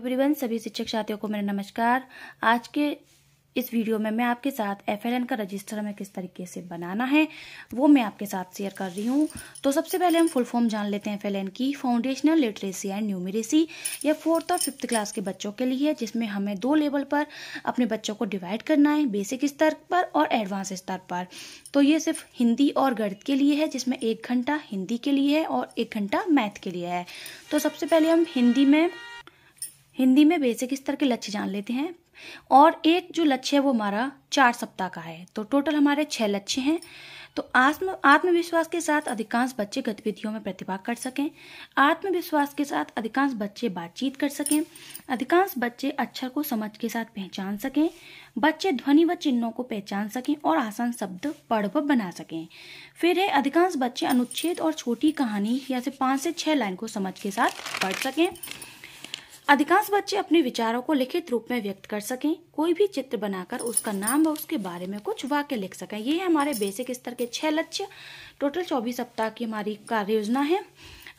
everyone सभी शिक्षक साथियों को मेरा नमस्कार आज के इस वीडियो में मैं आपके साथ एफ का रजिस्टर हमें किस तरीके से बनाना है वो मैं आपके साथ शेयर कर रही हूँ तो सबसे पहले हम फुल फॉर्म जान लेते हैं एफ की फाउंडेशनल लिटरेसी एंड न्यूमेरेसी यह फोर्थ और फिफ्थ क्लास के बच्चों के लिए है जिसमें हमें दो लेवल पर अपने बच्चों को डिवाइड करना है बेसिक स्तर पर और एडवांस स्तर पर तो ये सिर्फ हिंदी और गणित के लिए है जिसमें एक घंटा हिंदी के लिए है और एक घंटा मैथ के लिए है तो सबसे पहले हम हिंदी में हिंदी में बेसिक स्तर के लक्ष्य जान लेते हैं और एक जो लक्ष्य है वो हमारा चार सप्ताह का है तो टोटल हमारे छः लक्ष्य हैं तो आत्म आत्मविश्वास के साथ अधिकांश बच्चे गतिविधियों में प्रतिभा कर सकें आत्मविश्वास के साथ अधिकांश बच्चे बातचीत कर सकें अधिकांश बच्चे अक्षर को समझ के साथ पहचान सकें बच्चे ध्वनि व चिन्हों को पहचान सकें और आसान शब्द पढ़ बना सकें फिर है अधिकांश बच्चे अनुच्छेद और छोटी कहानी या से पाँच से छः लाइन को समझ के साथ पढ़ सकें अधिकांश बच्चे अपने विचारों को लिखित रूप में व्यक्त कर सकें कोई भी चित्र बनाकर उसका नाम व उसके बारे में कुछ वाक्य लिख सकें ये हमारे बेसिक स्तर के छह लक्ष्य टोटल चौबीस सप्ताह की हमारी कार्य योजना है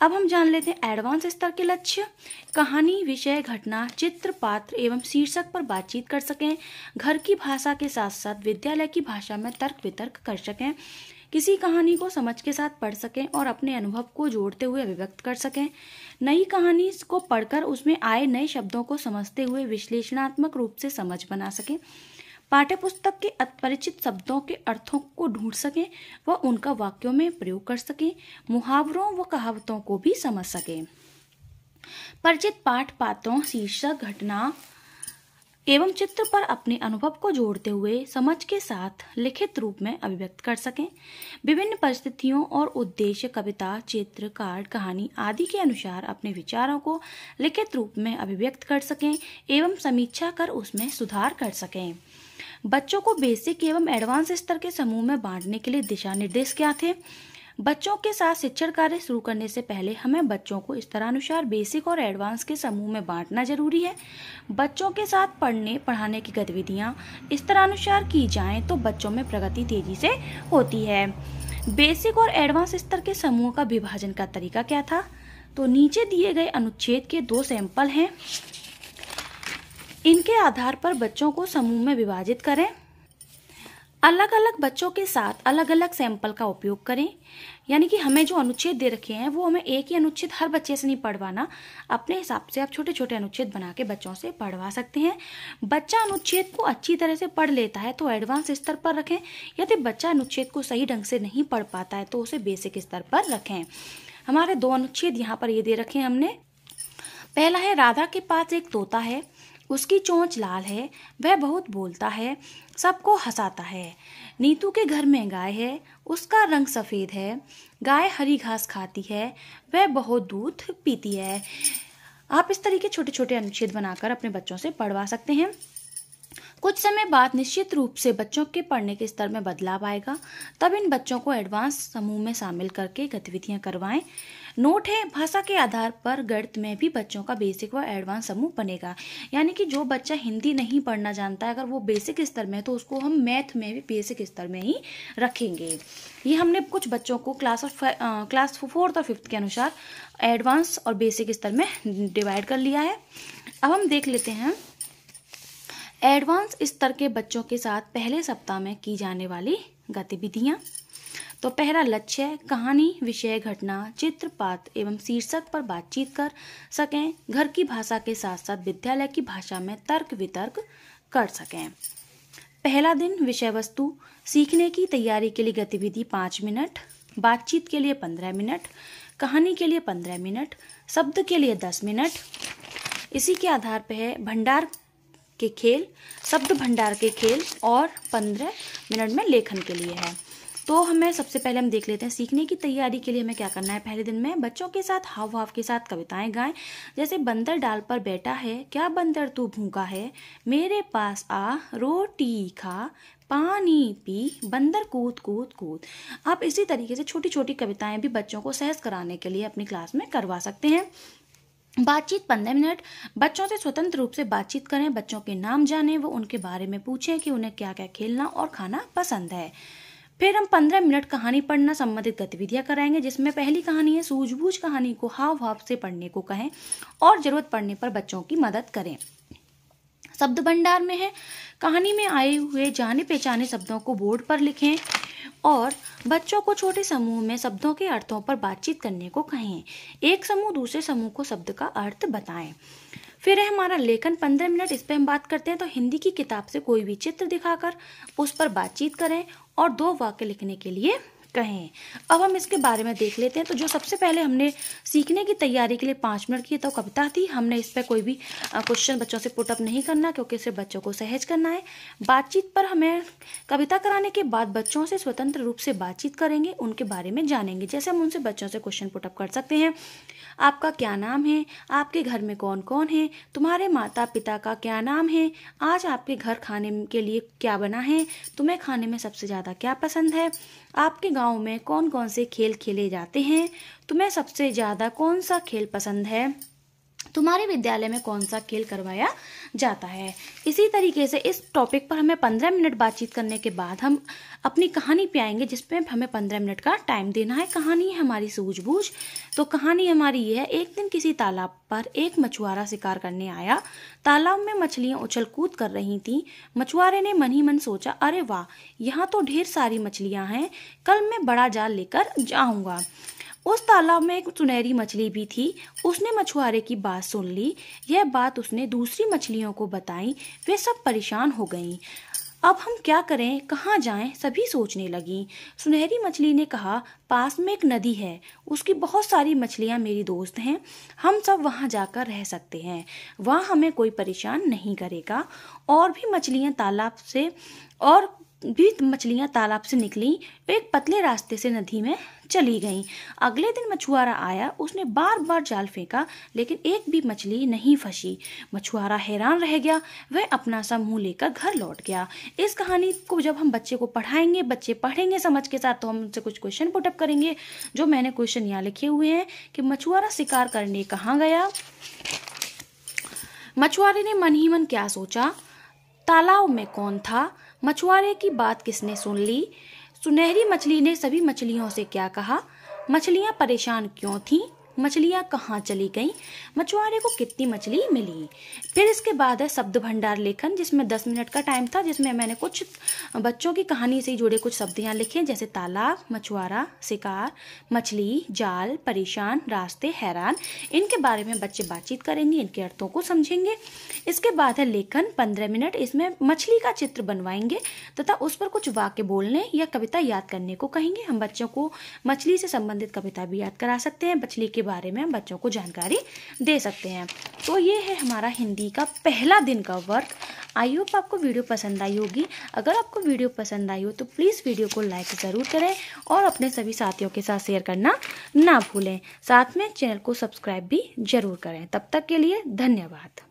अब हम जान लेते हैं एडवांस स्तर के लक्ष्य कहानी विषय घटना चित्र पात्र एवं शीर्षक पर बातचीत कर सकें घर की भाषा के साथ साथ विद्यालय की भाषा में तर्क वितर्क कर सकें किसी कहानी को समझ के साथ पढ़ सकें और अपने अनुभव को जोड़ते हुए अभिव्यक्त कर सकें नई कहानी को पढ़कर उसमें आए नए शब्दों को समझते हुए विश्लेषणात्मक रूप से समझ बना सकें पाठ्य पुस्तक के अपरिचित शब्दों के अर्थों को ढूंढ सकें व उनका वाक्यों में प्रयोग कर सकें मुहावरों व कहावतों को भी समझ सकें परिचित पाठ पात्रों शीर्षक घटना एवं चित्र पर अपने अनुभव को जोड़ते हुए समझ के साथ लिखित रूप में अभिव्यक्त कर सकें विभिन्न परिस्थितियों और उद्देश्य कविता चित्र कार्ड कहानी आदि के अनुसार अपने विचारों को लिखित रूप में अभिव्यक्त कर सकें एवं समीक्षा कर उसमें सुधार कर सकें बच्चों को बेसिक एवं एडवांस स्तर के समूह में बांटने के लिए दिशा निर्देश क्या थे बच्चों के साथ शिक्षण कार्य शुरू करने से पहले हमें बच्चों को स्तरानुसार बेसिक और एडवांस के समूह में बांटना जरूरी है बच्चों के साथ पढ़ने पढ़ाने की गतिविधियाँ स्तरानुसार की जाए तो बच्चों में प्रगति तेजी से होती है बेसिक और एडवांस स्तर के समूह का विभाजन का तरीका क्या था तो नीचे दिए गए अनुच्छेद के दो सैंपल हैं इनके आधार पर बच्चों को समूह में विभाजित करें अलग अलग बच्चों के साथ अलग अलग सैंपल का उपयोग करें यानी कि हमें जो अनुच्छेद दे रखे हैं वो हमें एक ही अनुच्छेद हर बच्चे से नहीं पढ़वाना अपने हिसाब से आप छोटे छोटे अनुच्छेद बना के बच्चों से पढ़वा सकते हैं बच्चा अनुच्छेद को अच्छी तरह से पढ़ लेता है तो एडवांस स्तर पर रखें यदि बच्चा अनुच्छेद को सही ढंग से नहीं पढ़ पाता है तो उसे बेसिक स्तर पर रखें हमारे दो अनुच्छेद यहाँ पर ये दे रखे हैं हमने पहला है राधा के पास एक तोता है उसकी चोंच लाल है वह बहुत बोलता है सबको हंसाता है नीतू के घर में गाय है उसका रंग सफ़ेद है गाय हरी घास खाती है वह बहुत दूध पीती है आप इस तरीके छोटे छोटे अनुच्छेद बनाकर अपने बच्चों से पढ़वा सकते हैं कुछ समय बाद निश्चित रूप से बच्चों के पढ़ने के स्तर में बदलाव आएगा तब इन बच्चों को एडवांस समूह में शामिल करके गतिविधियां करवाएं नोट है भाषा के आधार पर गणित में भी बच्चों का बेसिक व एडवांस समूह बनेगा यानी कि जो बच्चा हिंदी नहीं पढ़ना जानता है अगर वो बेसिक स्तर में है तो उसको हम मैथ में भी बेसिक स्तर में ही रखेंगे ये हमने कुछ बच्चों को क्लास ऑफ क्लास फोर्थ और फिफ्थ के अनुसार एडवांस और बेसिक स्तर में डिवाइड कर लिया है अब हम देख लेते हैं एडवांस स्तर के बच्चों के साथ पहले सप्ताह में की जाने वाली गतिविधियाँ तो पहला लक्ष्य कहानी विषय घटना चित्र पात्र एवं शीर्षक पर बातचीत कर सकें घर की भाषा के साथ साथ विद्यालय की भाषा में तर्क वितर्क कर सकें पहला दिन विषय वस्तु सीखने की तैयारी के लिए गतिविधि पाँच मिनट बातचीत के लिए पंद्रह मिनट कहानी के लिए पंद्रह मिनट शब्द के लिए दस मिनट इसी के आधार पर है भंडार के खेल शब्द भंडार के खेल और पंद्रह मिनट में लेखन के लिए है तो हमें सबसे पहले हम देख लेते हैं सीखने की तैयारी के लिए हमें क्या करना है पहले दिन में बच्चों के साथ हाव भाव के साथ कविताएं गाएं जैसे बंदर डाल पर बैठा है क्या बंदर तू भूखा है मेरे पास आ रोटी खा पानी पी बंदर कूद कूद कूद आप इसी तरीके से छोटी छोटी कविताएं भी बच्चों को सहज कराने के लिए अपनी क्लास में करवा सकते हैं बातचीत पंद्रह मिनट बच्चों से स्वतंत्र रूप से बातचीत करें बच्चों के नाम जानें वो उनके बारे में पूछें कि उन्हें क्या क्या खेलना और खाना पसंद है फिर हम पंद्रह मिनट कहानी पढ़ना संबंधित गतिविधियां कराएंगे जिसमें पहली कहानी है सूझबूझ कहानी को हाव भाव से पढ़ने को कहें और जरूरत पड़ने पर बच्चों की मदद करें शब्द भंडार में है कहानी में आए हुए जाने पहचाने शब्दों को बोर्ड पर लिखें और बच्चों को छोटे समूह में शब्दों के अर्थों पर बातचीत करने को कहें एक समूह दूसरे समूह को शब्द का अर्थ बताएं फिर है हमारा लेखन पंद्रह मिनट इस पर हम बात करते हैं तो हिंदी की किताब से कोई भी चित्र दिखाकर उस पर बातचीत करें और दो वाक्य लिखने के लिए कहें अब हम इसके बारे में देख लेते हैं तो जो सबसे पहले हमने सीखने की तैयारी के लिए पाँच मिनट की तो कविता थी हमने इस पर कोई भी क्वेश्चन बच्चों से पुटअप नहीं करना क्योंकि इसे बच्चों को सहज करना है बातचीत पर हमें कविता कराने के बाद बच्चों से स्वतंत्र रूप से बातचीत करेंगे उनके बारे में जानेंगे जैसे हम उनसे बच्चों से क्वेश्चन पुटअप कर सकते हैं आपका क्या नाम है आपके घर में कौन कौन है तुम्हारे माता पिता का क्या नाम है आज आपके घर खाने के लिए क्या बना है तुम्हें खाने में सबसे ज़्यादा क्या पसंद है आपके गांव में कौन कौन से खेल खेले जाते हैं तुम्हें सबसे ज़्यादा कौन सा खेल पसंद है तुम्हारे विद्यालय में कौन सा खेल करवाया जाता है इसी तरीके से इस टॉपिक पर हमें पंद्रह मिनट बातचीत करने के बाद हम अपनी कहानी पे आएंगे जिसपे हमें पंद्रह मिनट का टाइम देना है कहानी है हमारी सूझबूझ तो कहानी हमारी यह है एक दिन किसी तालाब पर एक मछुआरा शिकार करने आया तालाब में मछलियाँ उछल कूद कर रही थीं मछुआरे ने मन ही मन सोचा अरे वाह यहाँ तो ढेर सारी मछलियाँ हैं कल मैं बड़ा जाल लेकर जाऊँगा उस तालाब में एक सुनहरी मछली भी थी उसने मछुआरे की बात सुन ली यह बात उसने दूसरी मछलियों को बताई वे सब परेशान हो गईं अब हम क्या करें कहाँ जाएं सभी सोचने लगी सुनहरी मछली ने कहा पास में एक नदी है उसकी बहुत सारी मछलियाँ मेरी दोस्त हैं हम सब वहाँ जाकर रह सकते हैं वहाँ हमें कोई परेशान नहीं करेगा और भी मछलियाँ तालाब से और भी मछलियाँ तालाब से निकली एक पतले रास्ते से नदी में चली गईं अगले दिन मछुआरा आया उसने बार बार जाल फेंका लेकिन एक भी मछली नहीं फंसी मछुआरा हैरान रह गया वह अपना सा मुंह लेकर घर लौट गया इस कहानी को जब हम बच्चे को पढ़ाएंगे बच्चे पढ़ेंगे समझ के साथ तो हम उनसे कुछ क्वेश्चन पुटअप करेंगे जो मैंने क्वेश्चन यहाँ लिखे हुए हैं कि मछुआरा शिकार करने कहाँ गया मछुआरे ने मन ही मन क्या सोचा तालाब में कौन था मछुआरे की बात किसने सुन ली सुनहरी मछली ने सभी मछलियों से क्या कहा मछलियाँ परेशान क्यों थीं मछलियाँ कहाँ चली गई मछुआरे को कितनी मछली मिली फिर इसके बाद है शब्द भंडार लेखन जिसमें दस मिनट का टाइम था जिसमें मैंने कुछ बच्चों की कहानी से जुड़े कुछ शब्द यहाँ लिखे जैसे तालाब मछुआरा शिकार मछली जाल परेशान रास्ते हैरान इनके बारे में बच्चे बातचीत करेंगे इनके अर्थों को समझेंगे इसके बाद है लेखन पंद्रह मिनट इसमें मछली का चित्र बनवाएंगे तथा उस पर कुछ वाक्य बोलने या कविता याद करने को कहेंगे हम बच्चों को मछली से संबंधित कविता भी याद करा सकते हैं मछली के के बारे में हम बच्चों को जानकारी दे सकते हैं तो ये है हमारा हिंदी का पहला दिन का वर्क आई होप आपको वीडियो पसंद आई होगी अगर आपको वीडियो पसंद आई हो तो प्लीज़ वीडियो को लाइक ज़रूर करें और अपने सभी साथियों के साथ शेयर करना ना भूलें साथ में चैनल को सब्सक्राइब भी ज़रूर करें तब तक के लिए धन्यवाद